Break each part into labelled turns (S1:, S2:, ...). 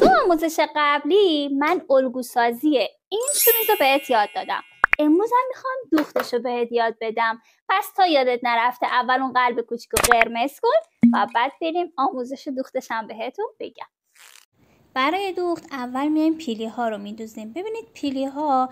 S1: تو آموزش قبلی من الگو سازی این شونیز رو بهت یاد دادم امروز هم میخوام دوختش رو بهت یاد بدم پس تا یادت نرفته اول اون قلب کوچیک و قرمز کن و بعد بریم آموزش دوختش هم بهتون بگم برای دوخت اول میایم پیلی ها رو میدوزیم ببینید پیلی ها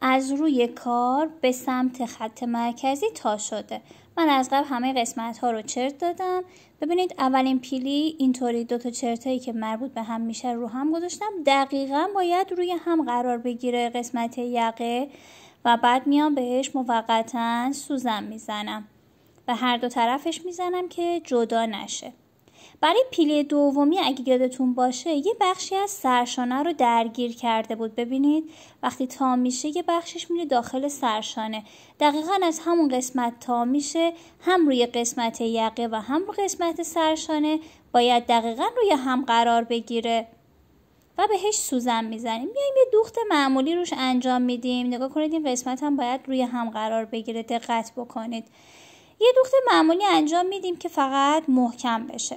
S1: از روی کار به سمت خط مرکزی تا شده من از قبل همه قسمت ها رو چرت دادم ببینید اولین پیلی اینطوری دو تا چرتایی که مربوط به هم میشه رو هم گذاشتم دقیقا باید روی هم قرار بگیره قسمت یقه و بعد میام بهش موقتا سوزن میزنم به هر دو طرفش میزنم که جدا نشه برای پیله دومی اگه یادتون باشه یه بخشی از سرشانه رو درگیر کرده بود ببینید وقتی تا میشه یه بخشش میره داخل سرشانه دقیقا از همون قسمت تا میشه هم روی قسمت یقه و هم روی قسمت سرشانه باید دقیقا روی هم قرار بگیره و بهش سوزن میزنیم میایم یه دوخت معمولی روش انجام میدیم نگاه کنید این قسمت هم باید روی هم قرار بگیره دقت بکنید یه دوخت معمولی انجام میدیم که فقط محکم بشه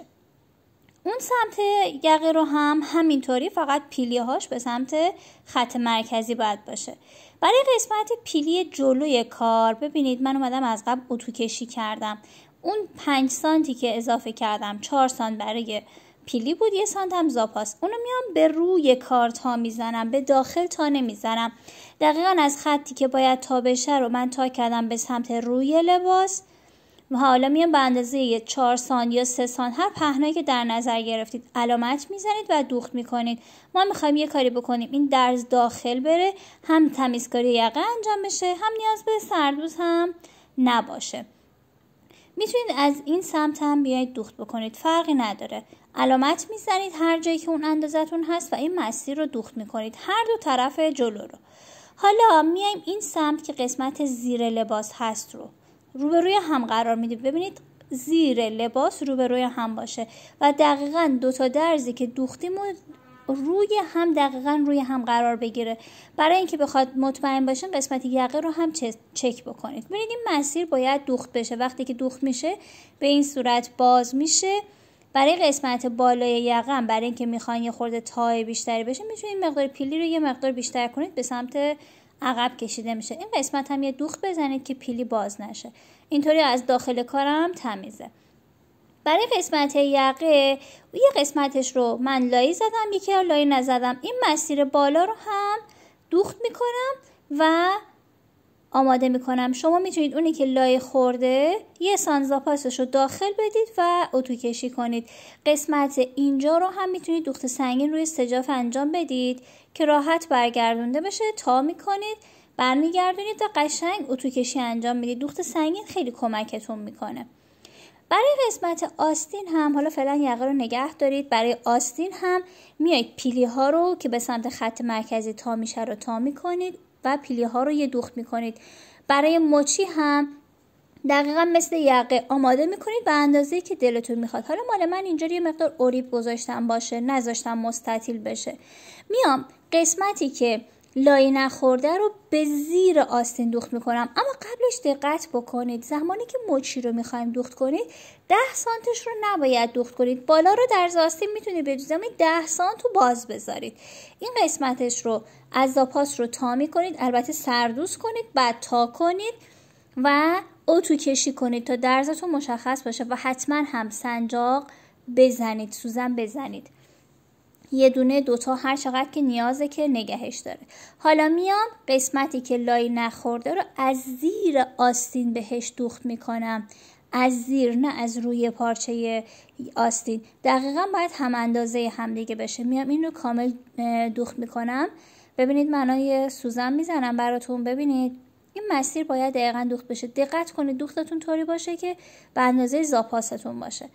S1: اون سمت یقه رو هم همینطوری فقط پیلیهاش هاش به سمت خط مرکزی باید باشه برای قسمت پیلی جلوی کار ببینید من اومدم از قبل اتو کشی کردم اون پنج سانتی که اضافه کردم چهار سانت برای پیلی بود یه سانت هم زاپاس اونو میام به روی کار تا میزنم به داخل تا نمیزنم دقیقا از خطی که باید تا بشه رو من تا کردم به سمت روی لباس حالا میان به اندازه چهار سان یا سه سان هر پهنایی که در نظر گرفتید علامت میزنید و دوخت میکنید ما میخوایم یه کاری بکنیم این درز داخل بره هم تمیزکاری یقه انجام بشه هم نیاز به سردوز هم نباشه میتونید از این سمت هم بیایید دوخت بکنید فرقی نداره علامت میزنید هر جایی که اون اندازتون هست و این مسیر رو دوخت میکنید هر دو طرف جلو رو حالا میایم این سمت که قسمت زیر لباس هست رو روبروی هم قرار میدیم ببینید زیر لباس روبروی هم باشه و دقیقا دو تا درزی که دوختیم روی هم دقیقا روی هم قرار بگیره برای اینکه بخواد مطمئن باشین قسمت یقه رو هم چک بکنید ببینید این مسیر باید دوخت بشه وقتی که دوخت میشه به این صورت باز میشه برای قسمت بالای یقه هم برای اینکه میخواین یه خورده تای بیشتری بشه میتونید مقدار پیلی رو یه مقدار بیشتر کنید به سمت عقب کشیده میشه این قسمت هم یه دوخت بزنید که پیلی باز نشه اینطوری از داخل کارم تمیزه برای قسمت یقه یه قسمتش رو من لایی زدم یکی رو لایی نزدم این مسیر بالا رو هم دوخت میکنم و آماده میکنم شما میتونید اونی که لای خورده یه سانزاپاسش رو داخل بدید و اتو کشی کنید قسمت اینجا رو هم میتونید دوخت سنگین روی سجاف انجام بدید که راحت برگردونده بشه تا میکنید برمیگردونید و قشنگ اتو کشی انجام میدید دوخت سنگین خیلی کمکتون میکنه برای قسمت آستین هم حالا فعلا یقه رو نگه دارید برای آستین هم میایید پیلی ها رو که به سمت خط مرکزی تا میشه رو تا میکنید و پیله ها رو یه دوخت میکنید برای مچی هم دقیقا مثل یقه آماده میکنید به اندازه که دلتون میخواد حالا مال من اینجا یه مقدار اوریب گذاشتم باشه نذاشتم مستطیل بشه میام قسمتی که لای نخورده رو به زیر آستین دوخت میکنم اما قبلش دقت بکنید زمانی که مچی رو میخوایم دوخت کنید ده سانتش رو نباید دوخت کنید بالا رو در آستین میتونید بجوزید ده سانت رو باز بذارید این قسمتش رو از زاپاس رو تا کنید البته سردوز کنید بعد تا کنید و اوتو کشی کنید تا درزتون مشخص باشه و حتما هم سنجاق بزنید سوزن بزنید یه دونه دوتا هر چقدر که نیازه که نگهش داره حالا میام قسمتی که لای نخورده رو از زیر آستین بهش دوخت میکنم از زیر نه از روی پارچه آستین دقیقا باید هم اندازه هم دیگه بشه میام این رو کامل دوخت میکنم ببینید منای سوزن میزنم براتون ببینید این مسیر باید دقیقا دوخت بشه دقت کنید دوختتون طوری باشه که به اندازه زاپاستون باشه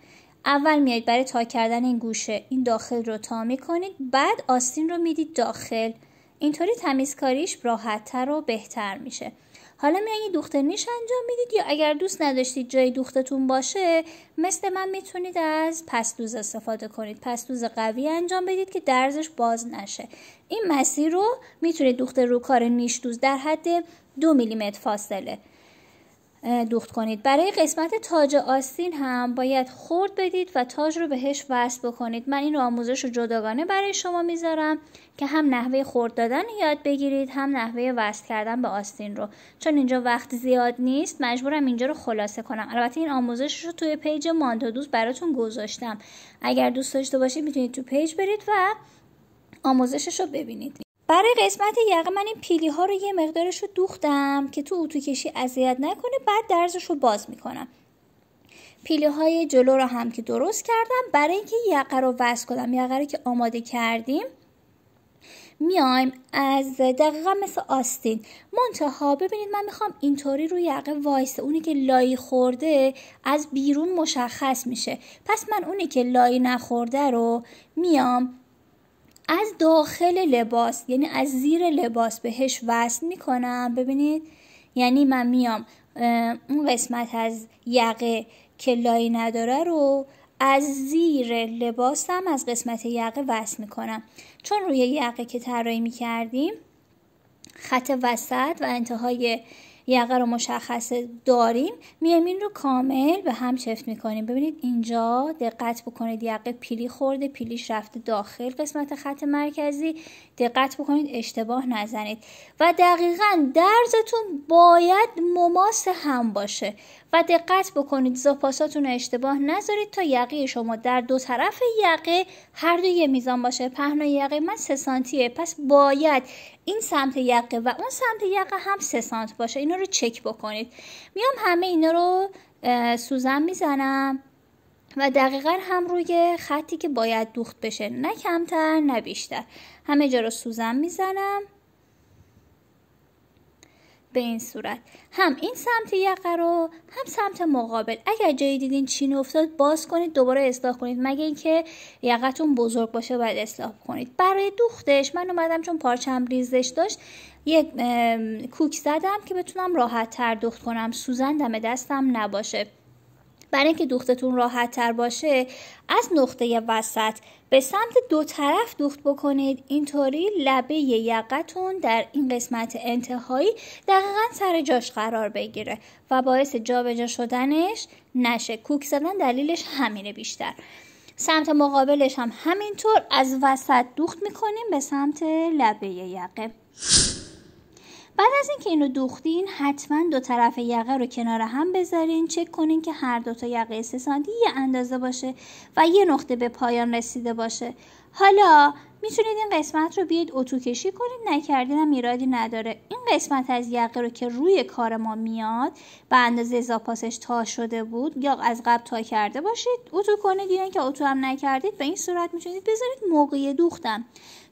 S1: اول میایید برای تا کردن این گوشه این داخل رو تا میکنید بعد آستین رو میدید داخل اینطوری تمیزکاریش راحتتر و بهتر میشه حالا میایید دوخت نیش انجام میدید یا اگر دوست نداشتید جای دوختتون باشه مثل من میتونید از پستوز استفاده کنید پستوز قوی انجام بدید که درزش باز نشه این مسیر رو میتونید دوخت روکار نیش دوز در حد دو میلیمتر فاصله دوخت کنید برای قسمت تاج آستین هم باید خورد بدید و تاج رو بهش وصل بکنید من این آموزش رو جداگانه برای شما میذارم که هم نحوه خرد دادن یاد بگیرید هم نحوه وصل کردن به آستین رو چون اینجا وقت زیاد نیست مجبورم اینجا رو خلاصه کنم البته این آموزش رو توی پیج مانتو دوست براتون گذاشتم اگر دوست داشته باشید میتونید تو پیج برید و آموزشش رو ببینید برای قسمت یقه من این پیلی ها رو یه مقدارش رو دوختم که تو اتو کشی اذیت نکنه بعد درزش رو باز میکنم پیلی های جلو رو هم که درست کردم برای اینکه یقه رو وصل کنم یقه رو که آماده کردیم میایم از دقیقا مثل آستین منتها ببینید من میخوام اینطوری روی یقه وایسه اونی که لای خورده از بیرون مشخص میشه پس من اونی که لای نخورده رو میام از داخل لباس یعنی از زیر لباس بهش وصل میکنم ببینید یعنی من میام اون قسمت از یقه که لایی نداره رو از زیر لباسم از قسمت یقه وصل میکنم چون روی یقه که طراحی میکردیم خط وسط و انتهای یقه رو مشخص داریم میایم رو کامل به هم چفت میکنیم ببینید اینجا دقت بکنید یقه پیلی خورده پیلیش رفته داخل قسمت خط مرکزی دقت بکنید اشتباه نزنید و دقیقا درزتون باید مماس هم باشه و دقت بکنید زپاساتون اشتباه نذارید تا یقه شما در دو طرف یقه هر دو یه میزان باشه پهنای یقه من سه سانتیه پس باید این سمت یقه و اون سمت یقه هم سه باشه اینا رو چک بکنید میام همه اینا رو سوزن میزنم و دقیقا هم روی خطی که باید دوخت بشه نه کمتر نه بیشتر همه جا رو سوزن میزنم به این صورت هم این سمت یقه رو هم سمت مقابل اگر جایی دیدین چین افتاد باز کنید دوباره اصلاح کنید مگه اینکه یقتون بزرگ باشه باید اصلاح کنید برای دوختش من اومدم چون پارچم ریزش داشت یک کوک زدم که بتونم راحت تر کنم سوزن دم دستم نباشه برای اینکه دوختتون راحت تر باشه از نقطه وسط به سمت دو طرف دوخت بکنید اینطوری لبه یقتون در این قسمت انتهایی دقیقا سر جاش قرار بگیره و باعث جابجا شدنش نشه کوک زدن دلیلش همینه بیشتر سمت مقابلش هم همینطور از وسط دوخت میکنیم به سمت لبه یقه بعد از اینکه اینو دوختین حتما دو طرف یقه رو کنار هم بذارین چک کنین که هر دو تا یقه سه سانتی یه اندازه باشه و یه نقطه به پایان رسیده باشه حالا میتونید این قسمت رو بیاید اتو کشی کنید نکردین هم ایرادی نداره این قسمت از یقه رو که روی کار ما میاد به اندازه زاپاسش تا شده بود یا از قبل تا کرده باشید اتو کنید یا اینکه اتو هم نکردید به این صورت میتونید بذارید موقع دوختم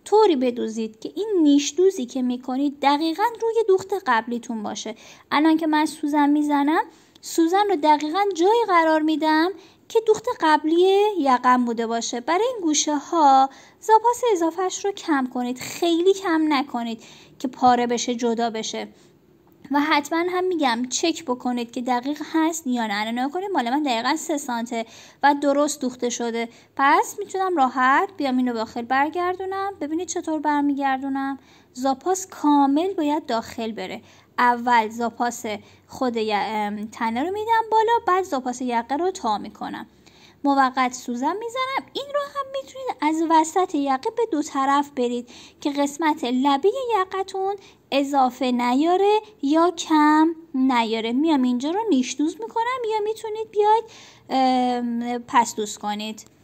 S1: طوری بدوزید که این نیش دوزی که میکنید دقیقا روی دوخت قبلیتون باشه الان که من سوزن میزنم سوزن رو دقیقا جایی قرار میدم که دوخت قبلی یقم بوده باشه برای این گوشه ها زاپاس اضافهش رو کم کنید خیلی کم نکنید که پاره بشه جدا بشه و حتما هم میگم چک بکنید که دقیق هست یا نه نه کنید مال من دقیقا سه سانته و درست دوخته شده پس میتونم راحت بیام اینو داخل برگردونم ببینید چطور برمیگردونم زاپاس کامل باید داخل بره اول زاپاس خود تنه رو میدم بالا بعد زاپاس یقه رو تا میکنم موقت سوزن میزنم این رو هم میتونید از وسط یقه به دو طرف برید که قسمت لبه یقتون اضافه نیاره یا کم نیاره میام اینجا رو نیشدوز میکنم یا میتونید بیاید پس دوست کنید